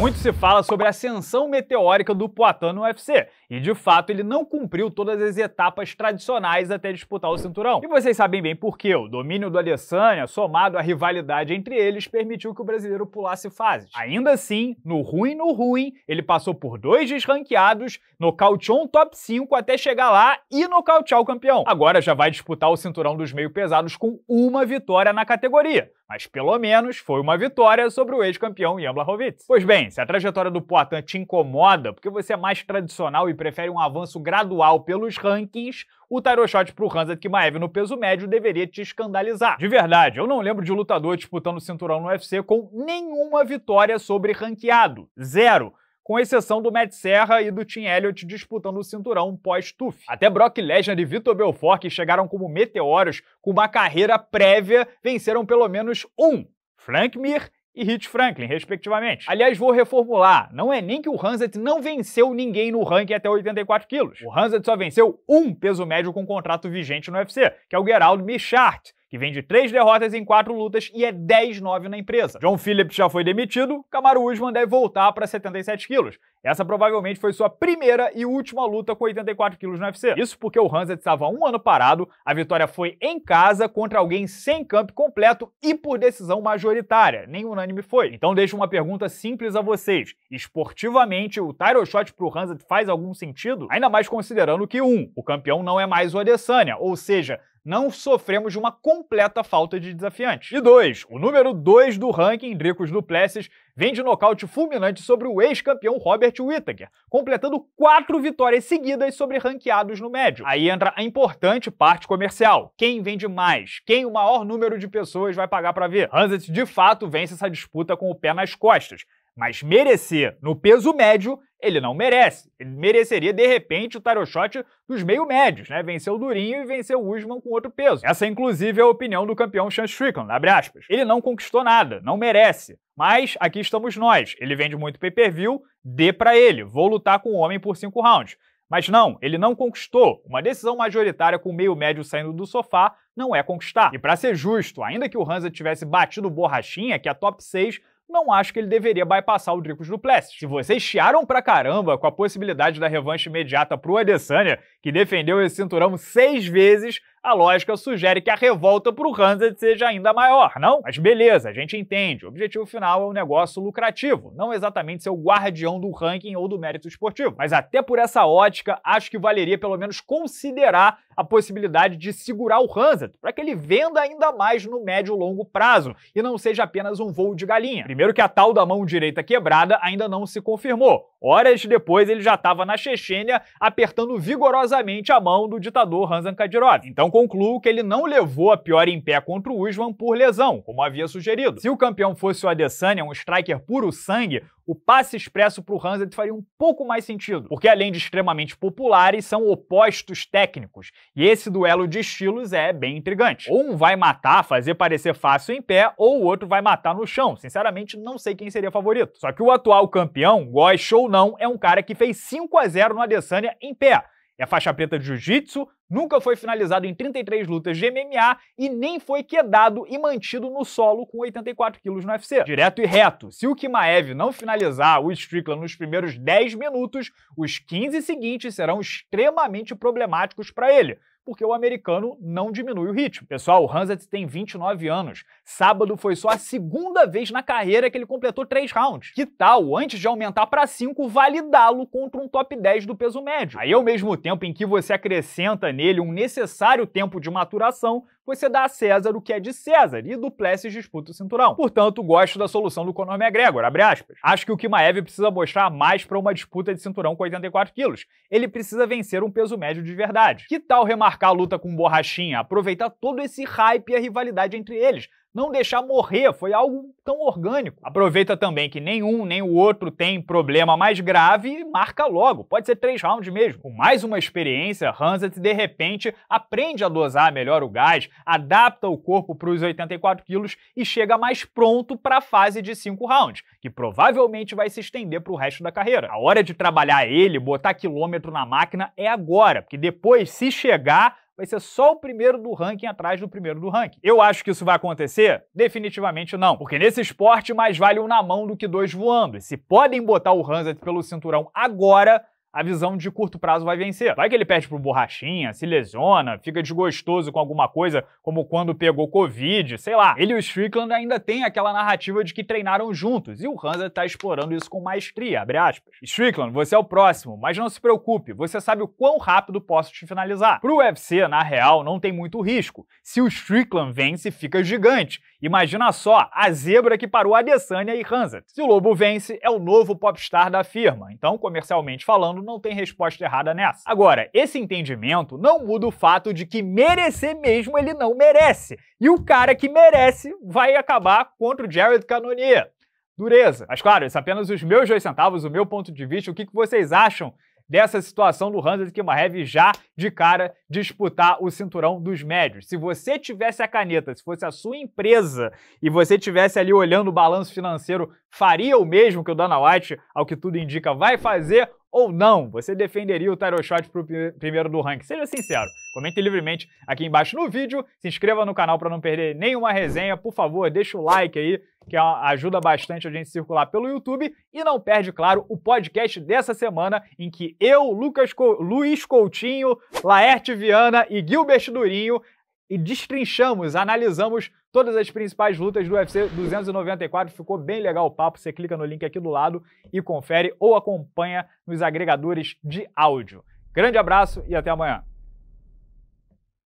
Muito se fala sobre a ascensão meteórica do Poitin no UFC, e de fato ele não cumpriu todas as etapas tradicionais até disputar o cinturão. E vocês sabem bem por quê, o domínio do Adesanya, somado à rivalidade entre eles, permitiu que o brasileiro pulasse fases. Ainda assim, no ruim no ruim, ele passou por dois desranqueados, nocauteou um top 5 até chegar lá e nocautear o campeão. Agora já vai disputar o cinturão dos meio pesados com uma vitória na categoria, mas pelo menos foi uma vitória sobre o ex-campeão Ian Blachowicz. Pois bem, se a trajetória do Poitin te incomoda, porque você é mais tradicional e prefere um avanço gradual pelos rankings, o shot pro Hanzat Kimaev no peso médio deveria te escandalizar. De verdade, eu não lembro de lutador disputando o cinturão no UFC com nenhuma vitória sobre ranqueado. Zero com exceção do Matt Serra e do Tim Elliott disputando o cinturão pós-TUF. Até Brock Lesnar e Vitor Belfort, que chegaram como meteoros com uma carreira prévia, venceram pelo menos um, Frank Mir e Rich Franklin, respectivamente. Aliás, vou reformular, não é nem que o Hanset não venceu ninguém no ranking até 84 quilos. O Hanset só venceu um peso médio com contrato vigente no UFC, que é o Geraldo Michart, que vem de três derrotas em quatro lutas e é 10-9 na empresa. John Phillips já foi demitido, Kamaru Usman deve voltar para 77 quilos. Essa provavelmente foi sua primeira e última luta com 84 quilos no UFC. Isso porque o Hansa estava um ano parado, a vitória foi em casa contra alguém sem campo completo e por decisão majoritária, nem unânime foi. Então deixo uma pergunta simples a vocês. Esportivamente, o title shot pro Hansa faz algum sentido? Ainda mais considerando que, um, o campeão não é mais o Adesanya, ou seja, não sofremos de uma completa falta de desafiantes. E dois, o número dois do ranking, Dricos Duplessis, vem de nocaute fulminante sobre o ex-campeão Robert Whittaker, completando quatro vitórias seguidas sobre ranqueados no médio. Aí entra a importante parte comercial. Quem vende mais? Quem o maior número de pessoas vai pagar para ver? Hanset, de fato, vence essa disputa com o pé nas costas mas merecer no peso médio, ele não merece. Ele mereceria, de repente, o tarochote dos meio médios, né? Venceu o Durinho e venceu o Usman com outro peso. Essa, inclusive, é a opinião do campeão Sean Strickland, abre aspas. Ele não conquistou nada, não merece. Mas aqui estamos nós. Ele vende muito pay-per-view, dê para ele. Vou lutar com o homem por cinco rounds. Mas não, ele não conquistou. Uma decisão majoritária com o meio médio saindo do sofá não é conquistar. E para ser justo, ainda que o Hansa tivesse batido borrachinha, que a é top 6 não acho que ele deveria bypassar o Dricos Duplessis. Se vocês chiaram pra caramba com a possibilidade da revanche imediata pro Adesanya, que defendeu esse cinturão seis vezes, a lógica sugere que a revolta para o Hansa seja ainda maior, não? Mas beleza, a gente entende. O objetivo final é um negócio lucrativo, não exatamente ser o guardião do ranking ou do mérito esportivo. Mas até por essa ótica, acho que valeria pelo menos considerar a possibilidade de segurar o Hansard para que ele venda ainda mais no médio e longo prazo e não seja apenas um voo de galinha. Primeiro que a tal da mão direita quebrada ainda não se confirmou. Horas depois ele já estava na Chechênia apertando vigorosamente a mão do ditador Hansa Kadyrov. Então então concluo que ele não levou a pior em pé contra o Usman por lesão, como havia sugerido. Se o campeão fosse o Adesanya, um striker puro sangue, o passe expresso para o Hanset faria um pouco mais sentido, porque além de extremamente populares, são opostos técnicos, e esse duelo de estilos é bem intrigante. Ou um vai matar, fazer parecer fácil em pé, ou o outro vai matar no chão. Sinceramente, não sei quem seria favorito. Só que o atual campeão, goste ou não, é um cara que fez 5 a 0 no Adesanya em pé. É faixa preta de jiu-jitsu, nunca foi finalizado em 33 lutas de MMA e nem foi quedado e mantido no solo com 84 quilos no UFC. Direto e reto, se o Kimaev não finalizar o Strickland nos primeiros 10 minutos, os 15 seguintes serão extremamente problemáticos para ele, porque o americano não diminui o ritmo. Pessoal, o Hanset tem 29 anos. Sábado foi só a segunda vez na carreira que ele completou três rounds. Que tal, antes de aumentar para cinco, validá-lo contra um top 10 do peso médio? Aí, ao mesmo tempo em que você acrescenta nele um necessário tempo de maturação, você dá a César o que é de César e Duplessis disputa o cinturão. Portanto, gosto da solução do Conor McGregor, abre aspas. Acho que o Kimaev precisa mostrar mais para uma disputa de cinturão com 84 quilos. Ele precisa vencer um peso médio de verdade. Que tal remarcar marcar a luta com Borrachinha, aproveitar todo esse hype e a rivalidade entre eles, não deixar morrer, foi algo tão orgânico. Aproveita também que nenhum nem o outro tem problema mais grave e marca logo, pode ser três rounds mesmo. Com mais uma experiência, Hanset de repente aprende a dosar melhor o gás, adapta o corpo para os 84 quilos e chega mais pronto para a fase de cinco rounds, que provavelmente vai se estender para o resto da carreira. A hora de trabalhar ele, botar quilômetro na máquina é agora, porque depois, se chegar, vai ser só o primeiro do ranking atrás do primeiro do ranking. Eu acho que isso vai acontecer? Definitivamente não, porque nesse esporte mais vale um na mão do que dois voando. E se podem botar o Hanset pelo cinturão agora, a visão de curto prazo vai vencer. Vai que ele perde pro borrachinha, se lesiona, fica desgostoso com alguma coisa, como quando pegou Covid, sei lá. Ele e o Strickland ainda têm aquela narrativa de que treinaram juntos, e o Hansa tá explorando isso com maestria, abre aspas. Strickland, você é o próximo, mas não se preocupe, você sabe o quão rápido posso te finalizar. Pro UFC, na real, não tem muito risco. Se o Strickland vence, fica gigante. Imagina só, a zebra que parou Adesanya e Hansa. Se o Lobo vence, é o novo popstar da firma. Então, comercialmente falando, não tem resposta errada nessa. Agora, esse entendimento não muda o fato de que merecer mesmo ele não merece. E o cara que merece vai acabar contra o Jared Cannonier. Dureza. Mas claro, isso é apenas os meus dois centavos, o meu ponto de vista, o que, que vocês acham dessa situação do Hansa Kimarev já de cara disputar o cinturão dos médios. Se você tivesse a caneta, se fosse a sua empresa e você tivesse ali olhando o balanço financeiro, faria o mesmo que o Dana White, ao que tudo indica, vai fazer ou não você defenderia o Tyro Shot pro primeiro do ranking? Seja sincero, comente livremente aqui embaixo no vídeo, se inscreva no canal para não perder nenhuma resenha, por favor, deixa o like aí, que ajuda bastante a gente circular pelo YouTube e não perde, claro, o podcast dessa semana em que eu, Lucas Co Luiz Coutinho, Laerte Viana e Gilbert Durinho e destrinchamos, analisamos todas as principais lutas do UFC 294. Ficou bem legal o papo. Você clica no link aqui do lado e confere ou acompanha nos agregadores de áudio. Grande abraço e até amanhã.